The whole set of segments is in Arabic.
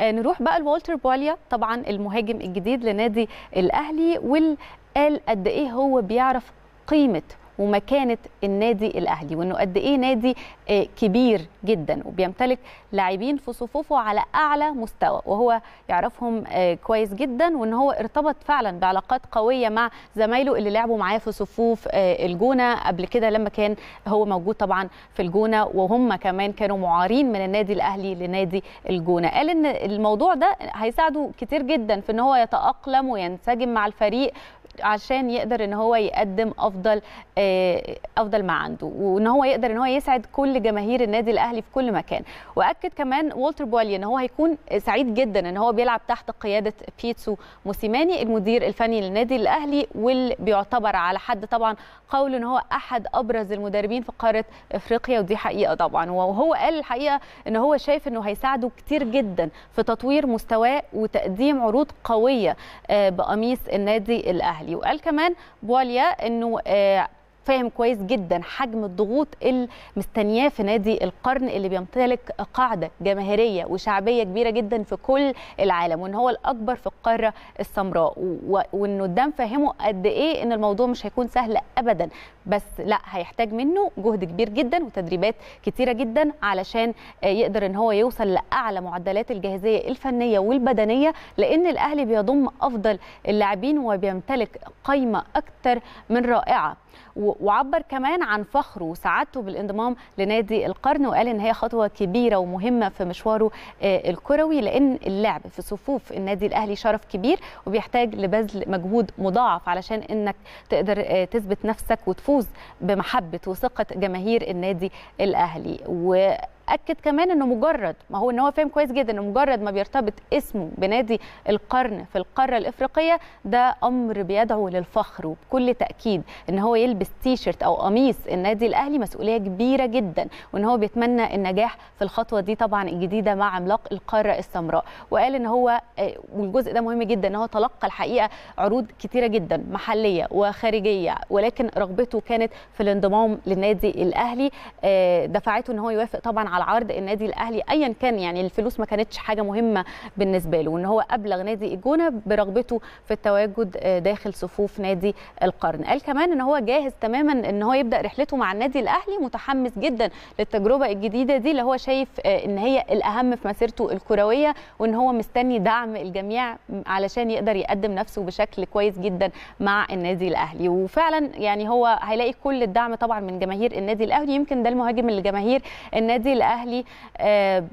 آه، نروح بقى لوالتر بواليا طبعا المهاجم الجديد لنادي الاهلي وقال قد ايه هو بيعرف قيمه ومكانه النادي الاهلي وانه قد ايه نادي آه، كبير جدا وبيمتلك لاعبين في صفوفه على اعلى مستوى وهو يعرفهم آه، كويس جدا وان هو ارتبط فعلا بعلاقات قويه مع زمايله اللي لعبوا معاه في صفوف آه، الجونه قبل كده لما كان هو موجود طبعا في الجونه وهم كمان كانوا معارين من النادي الاهلي لنادي الجونه قال ان الموضوع ده هيساعده كتير جدا في ان هو يتاقلم وينسجم مع الفريق عشان يقدر ان هو يقدم افضل آه، افضل ما عنده وان هو يقدر ان هو يسعد كل جماهير النادي الاهلي في كل مكان واكد كمان والتر بوالي ان هو هيكون سعيد جدا ان هو بيلعب تحت قياده بيتسو موسيماني المدير الفني للنادي الاهلي واللي بيعتبر على حد طبعا قول ان هو احد ابرز المدربين في قاره افريقيا ودي حقيقه طبعا وهو قال الحقيقه ان هو شايف انه هيساعده كتير جدا في تطوير مستواه وتقديم عروض قويه آه، بقميص النادي الاهلي الاهلي وقال كمان بواليا انه آه، فاهم كويس جدا حجم الضغوط اللي مستنياه في نادي القرن اللي بيمتلك قاعده جماهيريه وشعبيه كبيره جدا في كل العالم وان هو الاكبر في القاره السمراء وانه قدام فاهمه قد ايه ان الموضوع مش هيكون سهل ابدا بس لا هيحتاج منه جهد كبير جدا وتدريبات كتيره جدا علشان يقدر ان هو يوصل لاعلى معدلات الجاهزيه الفنيه والبدنيه لان الاهلي بيضم افضل اللاعبين وبيمتلك قايمه اكتر من رائعه وعبر كمان عن فخره وسعادته بالانضمام لنادي القرن وقال ان هي خطوه كبيره ومهمه في مشواره آه، الكروي لان اللعب في صفوف النادي الاهلي شرف كبير وبيحتاج لبذل مجهود مضاعف علشان انك تقدر آه، تثبت نفسك وتفوز بمحبه وثقه جماهير النادي الاهلي و اكد كمان انه مجرد ما هو ان هو فاهم كويس جدا انه مجرد ما بيرتبط اسمه بنادي القرن في القاره الافريقيه ده امر بيدعو للفخر وبكل تاكيد ان هو يلبس تيشرت او قميص النادي الاهلي مسؤوليه كبيره جدا وان هو بيتمنى النجاح في الخطوه دي طبعا الجديده مع عملاق القاره السمراء وقال ان هو آه، والجزء ده مهم جدا ان هو تلقى الحقيقه عروض كتيره جدا محليه وخارجيه ولكن رغبته كانت في الانضمام للنادي الاهلي آه، دفعته ان هو يوافق طبعا على على عرض النادي الاهلي ايا كان يعني الفلوس ما كانتش حاجه مهمه بالنسبه له وان هو ابلغ نادي الجونه برغبته في التواجد آه، داخل صفوف نادي القرن قال كمان ان هو جاهز تماما ان هو يبدا رحلته مع النادي الاهلي متحمس جدا للتجربه الجديده دي اللي هو شايف آه، ان هي الاهم في مسيرته الكرويه وان هو مستني دعم الجميع علشان يقدر يقدم نفسه بشكل كويس جدا مع النادي الاهلي وفعلا يعني هو هيلاقي كل الدعم طبعا من جماهير النادي الاهلي يمكن ده المهاجم اللي جماهير النادي الاهلي اهلي آه،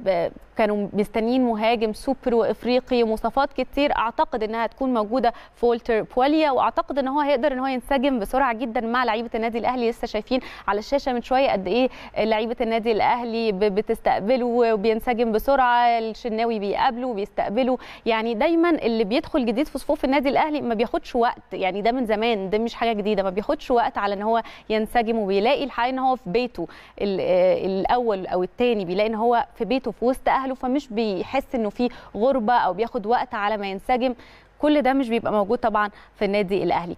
كانوا مستنيين مهاجم سوبر وافريقي مواصفات كتير اعتقد انها هتكون موجوده فولتر بواليا واعتقد ان هو هيقدر ان هو ينسجم بسرعه جدا مع لعيبه النادي الاهلي لسه شايفين على الشاشه من شويه قد ايه لعيبه النادي الاهلي بتستقبله وبينسجم بسرعه الشناوي بيقابله وبيستقبله يعني دايما اللي بيدخل جديد في صفوف النادي الاهلي ما بياخدش وقت يعني ده من زمان ده مش حاجه جديده ما بياخدش وقت على ان هو ينسجم وبيلاقي الحقيقه ان هو في بيته آه، الاول او الثاني بيلاقي ان هو في بيته في وسط اهله اهله فمش بيحس انه في غربه او بياخد وقت على ما ينسجم كل ده مش بيبقى موجود طبعا في النادي الاهلي